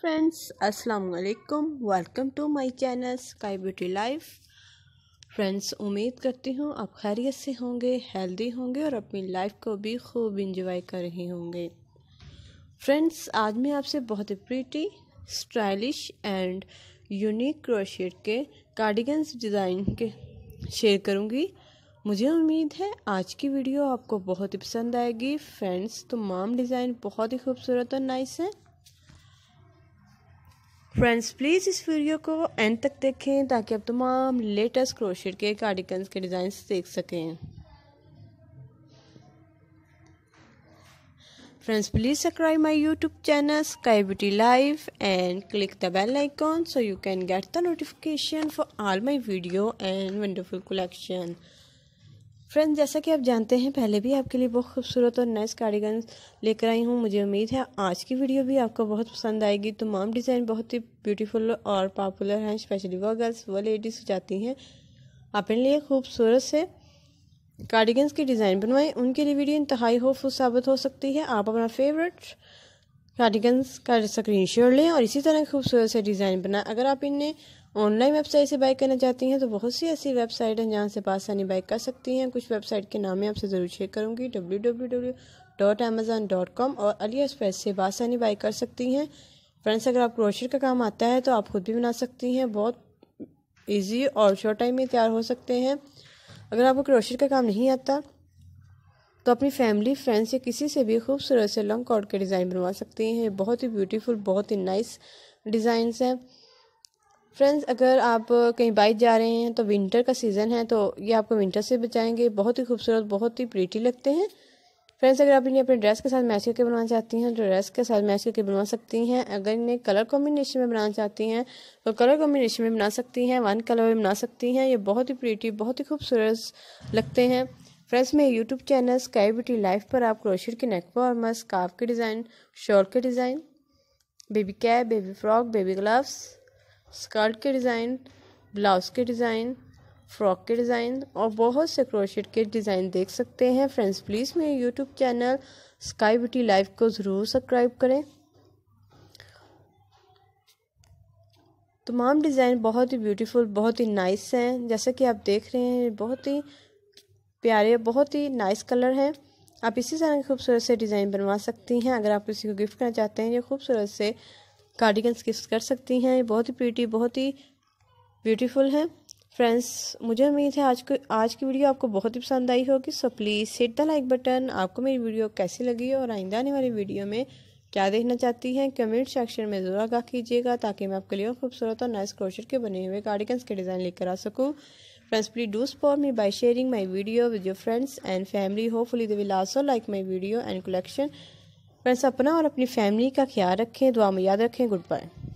friends अस्सलाम वालेकुम welcome to my channel sky beauty life friends उम्मीद करती हूँ आप खैरियत से होंगे हेल्दी होंगे और अपनी लाइफ को भी खूब इंजॉय कर रहे होंगे फ्रेंड्स आज मैं आपसे बहुत ही pretty stylish and unique crochet के कार्डिगन्स डिज़ाइन के शेयर करूँगी मुझे उम्मीद है आज की वीडियो आपको बहुत ही पसंद आएगी फ्रेंड्स तमाम डिज़ाइन बहुत ही खूबसूरत और नाइस हैं फ्रेंड्स प्लीज़ इस वीडियो को एंड तक देखें ताकि आप तमाम लेटेस्ट क्रोशेट के कार्डिकन्स के डिज़ाइन देख सकें friends please subscribe my YouTube channel sky beauty live and click the bell icon so you can get the notification for all my video and wonderful collection friends जैसा कि आप जानते हैं पहले भी आपके लिए बहुत खूबसूरत और नाइस कार्डिगन लेकर आई हूँ मुझे उम्मीद है आज की वीडियो भी आपको बहुत पसंद आएगी तमाम डिज़ाइन बहुत ही ब्यूटीफुल और पॉपुलर हैं स्पेशली वो गर्ल्स वो लेडीज़ जाती हैं अपने लिए खूबसूरत से कार्डिगन्स की डिज़ाइन बनवाएं उनके लिए वीडियो इंतहाई होपफुल साबित हो सकती है आप अपना फेवरेट कार्डिगन्स का स्क्रीन शॉट लें और इसी तरह खूबसूरत से डिज़ाइन बनाएं अगर आप इन्हें ऑनलाइन वेबसाइट से बाई करना चाहती हैं तो बहुत सी ऐसी वेबसाइट हैं जहाँ से आसानी बाई कर सकती हैं कुछ वेबसाइट के नाम आपसे ज़रूर शेयर करूँगी W W W dot Amazon dot com और अली एक्सप्रेस से बासानी बाई कर सकती हैं फ्रेंड्स अगर आप क्रोशर का काम आता है तो आप खुद भी बना सकती हैं बहुत ईजी और शॉर्ट टाइम में तैयार हो सकते हैं अगर आपको क्रोशर का काम नहीं आता तो अपनी फैमिली फ्रेंड्स या किसी से भी खूबसूरत से लॉन्ग कॉर्ड के डिज़ाइन बनवा सकती हैं बहुत ही ब्यूटीफुल बहुत ही नाइस डिज़ाइंस हैं फ्रेंड्स अगर आप कहीं बाइक जा रहे हैं तो विंटर का सीज़न है तो ये आपको विंटर से बचाएंगे बहुत ही खूबसूरत बहुत ही प्रीटी लगते हैं फ्रेंड्स अगर आप इन्हें अपने ड्रेस के साथ मैच करके बनाना चाहती हैं तो ड्रेस के साथ मैच करके बनवा सकती हैं अगर इन्हें कलर कॉम्बिनेशन में बनाना चाहती हैं तो कलर कॉम्बिनेशन में बना सकती हैं वन कलर में बना सकती हैं ये बहुत ही प्रीटी बहुत ही खूबसूरत लगते हैं फ्रेंड्स मेरे YouTube channel sky beauty Life पर आप क्रोशिट के नेक पर मस्क के डिज़ाइन शॉल के design baby cap baby frock baby gloves skirt के डिज़ाइन ब्लाउज़ के डिज़ाइन फ्रॉक के डिज़ाइन और बहुत से क्रोशेट के डिज़ाइन देख सकते हैं फ्रेंड्स प्लीज़ मेरे YouTube channel sky beauty Life को ज़रूर सब्सक्राइब करें तमाम डिज़ाइन बहुत ही ब्यूटीफुल बहुत ही नाइस हैं जैसा कि आप देख रहे हैं बहुत ही प्यारे बहुत ही नाइस कलर हैं आप इसी तरह खूबसूरत से डिज़ाइन बनवा सकती हैं अगर आप किसी को गिफ्ट करना चाहते हैं ये खूबसूरत से कार्डिगन्स गिफ्ट कर सकती हैं बहुत ही प्यूटी बहुत ही ब्यूटीफुल हैं फ्रेंड्स मुझे उम्मीद है आज को आज की वीडियो आपको बहुत ही पसंद आई होगी so please hit the like button आपको मेरी वीडियो कैसी लगी और आइंदा आने वाली वीडियो में क्या देखना चाहती हैं कमेंट सेक्शन में ज़रूर आगा कीजिएगा ताकि मैं आपके लिए खूबसूरत और नाइस क्रोशर के बने हुए कार्डिगन्स के डिज़ाइन लेकर आ सकूँ friends please do support me by sharing my video with your friends and family hopefully they will also like my video and collection अपना सपना और अपनी फैमिली का ख्याल रखें दुआ में याद रखें गुड बाय